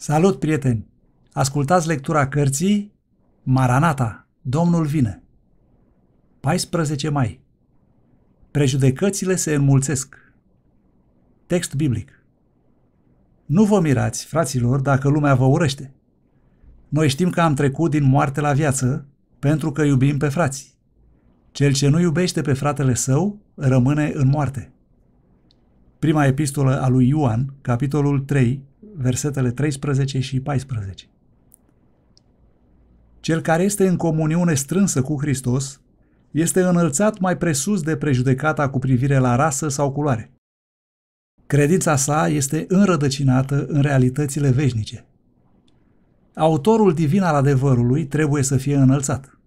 Salut, prieteni! Ascultați lectura cărții Maranata, Domnul vine. 14 mai. Prejudecățile se înmulțesc. Text biblic. Nu vă mirați, fraților, dacă lumea vă urăște. Noi știm că am trecut din moarte la viață pentru că iubim pe frații. Cel ce nu iubește pe fratele său rămâne în moarte. Prima epistolă a lui Ioan, capitolul 3, versetele 13 și 14. Cel care este în comuniune strânsă cu Hristos este înălțat mai presus de prejudecata cu privire la rasă sau culoare. Credința sa este înrădăcinată în realitățile veșnice. Autorul divin al adevărului trebuie să fie înălțat.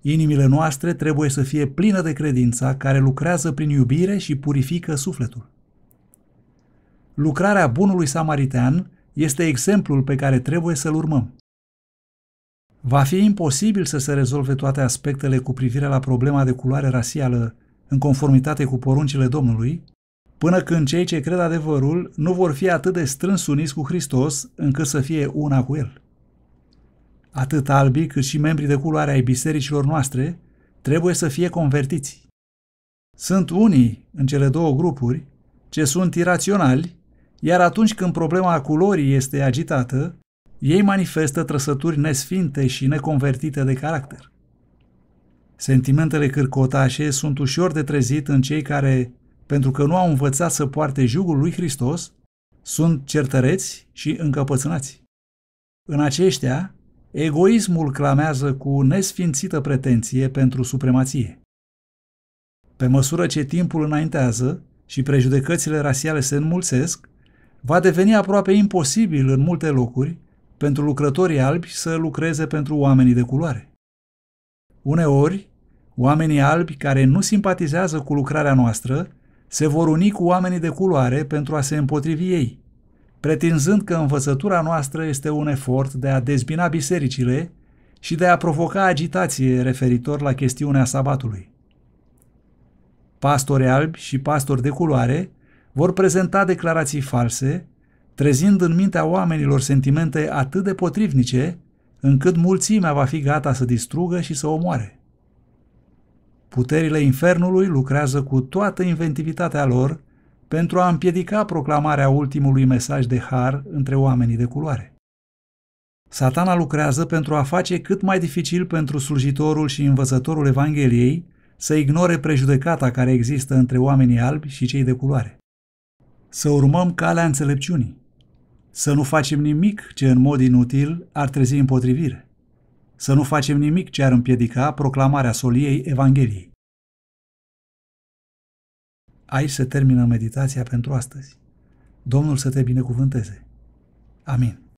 Inimile noastre trebuie să fie pline de credința care lucrează prin iubire și purifică sufletul. Lucrarea bunului samaritean este exemplul pe care trebuie să-l urmăm. Va fi imposibil să se rezolve toate aspectele cu privire la problema de culoare rasială în conformitate cu poruncile Domnului, până când cei ce cred adevărul nu vor fi atât de strâns uniți cu Hristos încât să fie una cu El. Atât albii cât și membrii de culoare ai bisericilor noastre trebuie să fie convertiți. Sunt unii în cele două grupuri ce sunt iraționali iar atunci când problema culorii este agitată, ei manifestă trăsături nesfinte și neconvertite de caracter. Sentimentele cârcotașe sunt ușor de trezit în cei care, pentru că nu au învățat să poarte jugul lui Hristos, sunt certăreți și încăpățânați. În aceștia, egoismul clamează cu nesfințită pretenție pentru supremație. Pe măsură ce timpul înaintează și prejudecățile rasiale se înmulțesc, va deveni aproape imposibil în multe locuri pentru lucrătorii albi să lucreze pentru oamenii de culoare. Uneori, oamenii albi care nu simpatizează cu lucrarea noastră se vor uni cu oamenii de culoare pentru a se împotrivi ei, pretinzând că învățătura noastră este un efort de a dezbina bisericile și de a provoca agitație referitor la chestiunea sabatului. Pastori albi și pastori de culoare vor prezenta declarații false, trezind în mintea oamenilor sentimente atât de potrivnice, încât mulțimea va fi gata să distrugă și să omoare. Puterile infernului lucrează cu toată inventivitatea lor pentru a împiedica proclamarea ultimului mesaj de har între oamenii de culoare. Satana lucrează pentru a face cât mai dificil pentru slujitorul și învățătorul Evangheliei să ignore prejudecata care există între oamenii albi și cei de culoare să urmăm calea înțelepciunii, să nu facem nimic ce în mod inutil ar trezi împotrivire, să nu facem nimic ce ar împiedica proclamarea soliei Evangheliei. Aici se termină meditația pentru astăzi. Domnul să te binecuvânteze. Amin.